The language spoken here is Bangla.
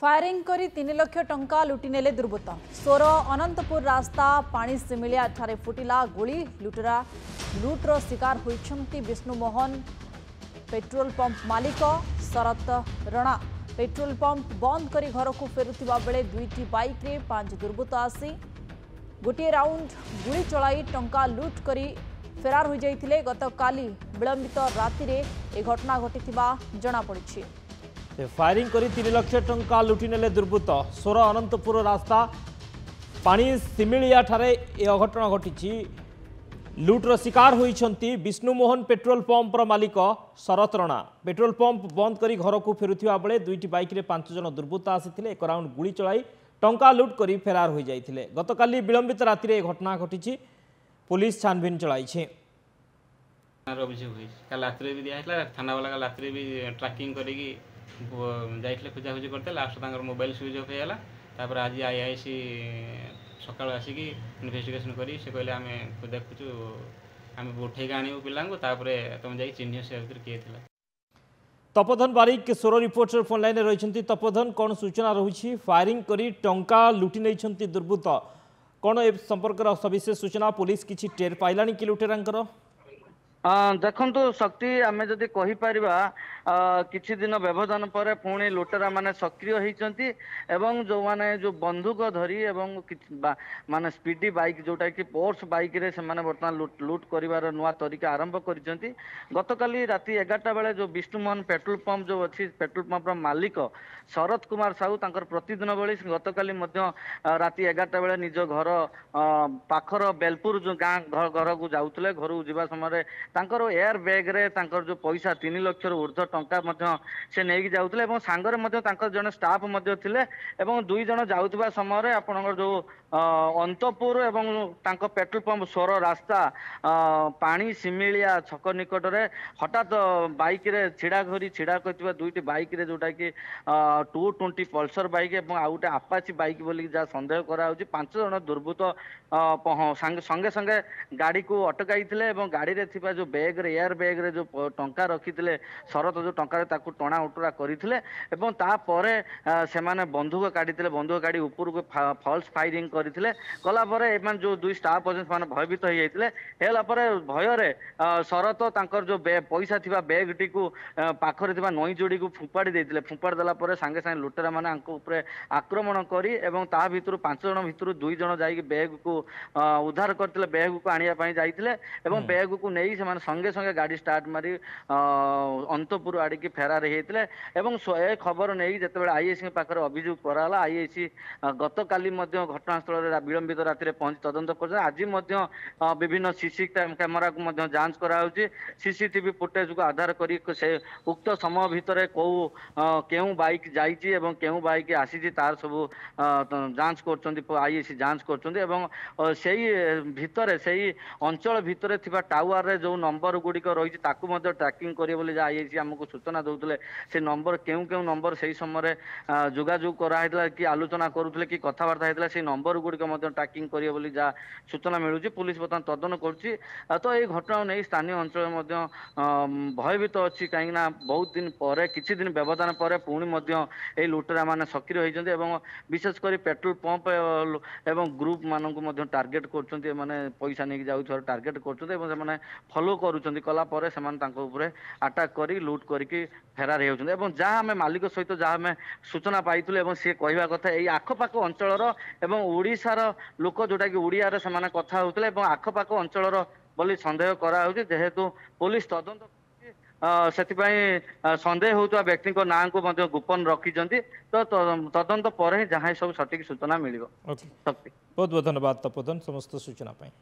ফায়ারিং করে তিন লক্ষ টঙ্কা লুটি নেলে দুর্বৃত্ত সোর অনন্তপুর রাস্তা পাণি সিমিলিয়াঠারে ফুটিলা গুলি লুটেরা লুটর শিকার হয়েছেন বিষ্ণুমোহন পেট্রোল পম্প মালিক শরত রণা পেট্রোল পম্প বন্ধ করে ঘরক ফেরুতা বেড়ে দুইটি বাইক্রে পাঁচ দুর্বৃত্ত আসি গোটিয়ে রাউন্ড গুলি চলাই টঙ্কা লুট করে ফেরার হয়ে যাই গতকালি বিলম্বিত রাতে এ ঘটনা ঘটি জনাপড়ি ফায়ারিং করে তিন লক্ষ টঙ্কা লুটি নেলে দুর্বৃত্ত সোর অনন্তপুর রাস্তা পাণি সিমিলিয়াঠারে এ অঘটন ঘটিছি লুটর শিকার হয়েছেন বিষ্ণুমোহন পেট্রোল পম্পর মালিক শরত রণা পেট্রোল পম্প বন্ধ করে ঘরক ফেরুয়া বেড়ে দুইটি বাইকরে পাঁচ জন দুর্বৃত্ত আসিলে এক রাউন্ড গুড়ি চলাই টঙ্কা লুট করে ফেরার হয়ে যাই গতকাল বিলম্বিত রাতে এ ঘটনা ঘটিছে পুলিশ ছানভিন চলাইছে অভিযোগ হয়েছে কাল রাত্রে বি দিয়া হয়েছিল থানাওয়ালা কাল রাত্রে বি ট্রাকিং করি जाइले खोजाखोजी करते लास्ट मोबाइल स्विच अफ होगा आज आई आई सी सका आसिक इनभेस्टिगेसन कर देखु आम उठे आणबू पापर तुम जा चिन्ह से किए थी तपोधन बारिक सोर रिपोर्टर फोनलाइन रही तपोधन कौन सूचना रही फायरिंग कर टा लुटी नहीं दुर्बृत कौन ए संपर्क सविशेष सूचना पुलिस किसी टेर पाइला कि लुटेरा ଦେଖନ୍ତୁ ଶକ୍ତି ଆମେ ଯଦି କହିପାରିବା କିଛି ଦିନ ବ୍ୟବଧାନ ପରେ ପୁଣି ଲୁଟେରାମାନେ ସକ୍ରିୟ ହେଇଛନ୍ତି ଏବଂ ଯେଉଁମାନେ ଯେଉଁ ବନ୍ଧୁକ ଧରି ଏବଂ ମାନେ ସ୍ପିଡି ବାଇକ୍ ଯେଉଁଟାକି ପୋର୍ସ ବାଇକ୍ରେ ସେମାନେ ବର୍ତ୍ତମାନ ଲୁଟ୍ କରିବାର ନୂଆ ତରିକା ଆରମ୍ଭ କରିଛନ୍ତି ଗତକାଲି ରାତି ଏଗାରଟା ବେଳେ ଯେଉଁ ବିଷ୍ଣୁମୋହନ ପେଟ୍ରୋଲ ପମ୍ପ ଯେଉଁ ଅଛି ପେଟ୍ରୋଲ ପମ୍ପର ମାଲିକ ଶରତ କୁମାର ସାହୁ ତାଙ୍କର ପ୍ରତିଦିନ ଭଳି ଗତକାଲି ମଧ୍ୟ ରାତି ଏଗାରଟା ବେଳେ ନିଜ ଘର ପାଖର ବେଲପୁର ଯେଉଁ ଗାଁ ଘରକୁ ଯାଉଥିଲେ ଘରକୁ ଯିବା ସମୟରେ ତାଙ୍କର ଏୟାର ବ୍ୟାଗରେ ତାଙ୍କର ଯେଉଁ ପଇସା ତିନି ଲକ୍ଷରୁ ଉର୍ଦ୍ଧ୍ୱ ଟଙ୍କା ମଧ୍ୟ ସେ ନେଇକି ଯାଉଥିଲେ ଏବଂ ସାଙ୍ଗରେ ମଧ୍ୟ ତାଙ୍କର ଜଣେ ଷ୍ଟାଫ୍ ମଧ୍ୟ ଥିଲେ ଏବଂ ଦୁଇ ଜଣ ଯାଉଥିବା ସମୟରେ ଆପଣଙ୍କର ଯେଉଁ ଅନ୍ତପୁର ଏବଂ ତାଙ୍କ ପେଟ୍ରୋଲ ପମ୍ପ ସ୍ୱର ରାସ୍ତା ପାଣି ସିମିଳିଆ ଛକ ନିକଟରେ ହଠାତ୍ ବାଇକ୍ରେ ଛିଡ଼ା ଘରି ଛିଡ଼ା କରିଥିବା ଦୁଇଟି ବାଇକ୍ରେ ଯେଉଁଟାକି ଟୁ ଟ୍ୱେଣ୍ଟି ପଲସର ବାଇକ୍ ଏବଂ ଆଉ ଗୋଟେ ଆପାଚି ବାଇକ୍ ବୋଲିକି ଯାହା ସନ୍ଦେହ କରାଯାଉଛି ପାଞ୍ଚ ଜଣ ଦୁର୍ବୃତ୍ତ ସଙ୍ଗେ ସଙ୍ଗେ ଗାଡ଼ିକୁ ଅଟକାଇଥିଲେ ଏବଂ ଗାଡ଼ିରେ ଥିବା ଯେଉଁ ବ୍ୟାଗ୍ରେ ଏୟାର ବ୍ୟାଗ୍ରେ ଯେଉଁ ଟଙ୍କା ରଖିଥିଲେ ଶରତ ଯେଉଁ ଟଙ୍କାରେ ତାକୁ ଟଣା ଉଟୁରା କରିଥିଲେ ଏବଂ ତାପରେ ସେମାନେ ବନ୍ଧୁକ କାଢ଼ିଥିଲେ ବନ୍ଧୁକ କାଢ଼ି ଉପରକୁ ଫଲ୍ସ ଫାଇରିଂ କରି ধরিলে গলাপরে এমন যে দুই স্টাফ অনেক সে ভয়ভীত হয়ে যাই হেলাপরে ভয়রে শরত তাঁর যে পয়সা থাকা ব্যাগটি পাখে থাকা নଈ যোড়ি ফোপাড়ি দিয়ে ফোপাড়ি দেলাপরে সাংে সাংে লুটেরা মানে উপরে আক্রমণ করে এবং তা ভিতর পাঁচ জন ভিতর দুই জন যাই ব্যাগকু উদ্ধার করে ব্যাগকু আনবা যাই এবং ব্যাগকু নেই সে সঙ্গে সঙ্গে গাড়ি স্টার্ট মারি অন্তপুর আড়িকি ফেরার হয়েছিল এবং এ খবর নেই যেতবে আইএসি পাখে অভিযোগ করা আইএসি গতকালি ঘটনাস্থল ଫଳରେ ବିଳମ୍ବିତ ରାତିରେ ପହଞ୍ଚି ତଦନ୍ତ କରୁଛନ୍ତି ଆଜି ମଧ୍ୟ ବିଭିନ୍ନ ସିସି କ୍ୟାମେରାକୁ ମଧ୍ୟ ଯାଞ୍ଚ କରାଯାଉଛି ସିସିଟିଭି ଫୁଟେଜକୁ ଆଧାର କରି ସେ ଉକ୍ତ ସମୟ ଭିତରେ କେଉଁ କେଉଁ ବାଇକ୍ ଯାଇଛି ଏବଂ କେଉଁ ବାଇକ୍ ଆସିଛି ତାର ସବୁ ଯାଞ୍ଚ କରୁଛନ୍ତି ଆଇଏସି ଯାଞ୍ଚ କରୁଛନ୍ତି ଏବଂ ସେଇ ଭିତରେ ସେଇ ଅଞ୍ଚଳ ଭିତରେ ଥିବା ଟାୱାରରେ ଯେଉଁ ନମ୍ବର ଗୁଡ଼ିକ ରହିଛି ତାକୁ ମଧ୍ୟ ଟ୍ରାକିଂ କରିବେ ବୋଲି ଯାହା ଆଇଏସି ଆମକୁ ସୂଚନା ଦେଉଥିଲେ ସେ ନମ୍ବର କେଉଁ କେଉଁ ନମ୍ବର ସେଇ ସମୟରେ ଯୋଗାଯୋଗ କରାହେଇଥିଲା କି ଆଲୋଚନା କରୁଥିଲେ କି କଥାବାର୍ତ୍ତା ହେଇଥିଲା ସେଇ ନମ୍ବର ଗୁଡ଼ିକ ମଧ୍ୟ ଟ୍ରାକିଂ କରିବେ ବୋଲି ଯାହା ସୂଚନା ମିଳୁଛି ପୋଲିସ ବର୍ତ୍ତମାନ ତଦନ କରୁଛି ତ ଏହି ଘଟଣାକୁ ନେଇ ସ୍ଥାନୀୟ ଅଞ୍ଚଳରେ ମଧ୍ୟ ଭୟଭୀତ ଅଛି କାହିଁକିନା ବହୁତ ଦିନ ପରେ କିଛି ଦିନ ବ୍ୟବଧାନ ପରେ ପୁଣି ମଧ୍ୟ ଏହି ମାନେ ସକ୍ରିୟ ହୋଇଛନ୍ତି ଏବଂ ବିଶେଷ କରି ପେଟ୍ରୋଲ ପମ୍ପ ଏବଂ ଗ୍ରୁପ୍ ମାନଙ୍କୁ ମଧ୍ୟ ଟାର୍ଗେଟ କରୁଛନ୍ତି ଏମାନେ ପଇସା ନେଇକି ଯାଉଥିବାର ଟାର୍ଗେଟ କରୁଛନ୍ତି ଏବଂ ସେମାନେ ଫଲୋ କରୁଛନ୍ତି କଲା ପରେ ସେମାନେ ତାଙ୍କ ଉପରେ ଆଟାକ୍ କରି ଲୁଟ୍ କରିକି ଫେରାର ହେଉଛନ୍ତି ଏବଂ ଯାହା ଆମେ ମାଲିକ ସହିତ ଯାହା ଆମେ ସୂଚନା ପାଇଥିଲୁ ଏବଂ ସିଏ କହିବା କଥା ଏଇ ଆଖପାଖ ଅଞ୍ଚଳର ଏବଂ ଓଡ଼ିଶାର ଲୋକ ଯୋଉଟାକି ଓଡ଼ିଆରେ ସେମାନେ କଥା ହଉଥିଲେ ଏବଂ ଆଖପାଖ ଅଞ୍ଚଳର ବୋଲି ସନ୍ଦେହ କରାହଉଛି ଯେହେତୁ ପୋଲିସ ତଦନ୍ତ ସେଥିପାଇଁ ସନ୍ଦେହ ହଉଥିବା ବ୍ୟକ୍ତିଙ୍କ ନାଁକୁ ମଧ୍ୟ ଗୋପନ ରଖିଛନ୍ତି ତ ତଦନ୍ତ ପରେ ଯାହା ସବୁ ସଠିକ ସୂଚନା ମିଳିବ ବହୁତ ବହୁତ ଧନ୍ୟବାଦ ତପୋଧନ ସମସ୍ତ ସୂଚନା ପାଇଁ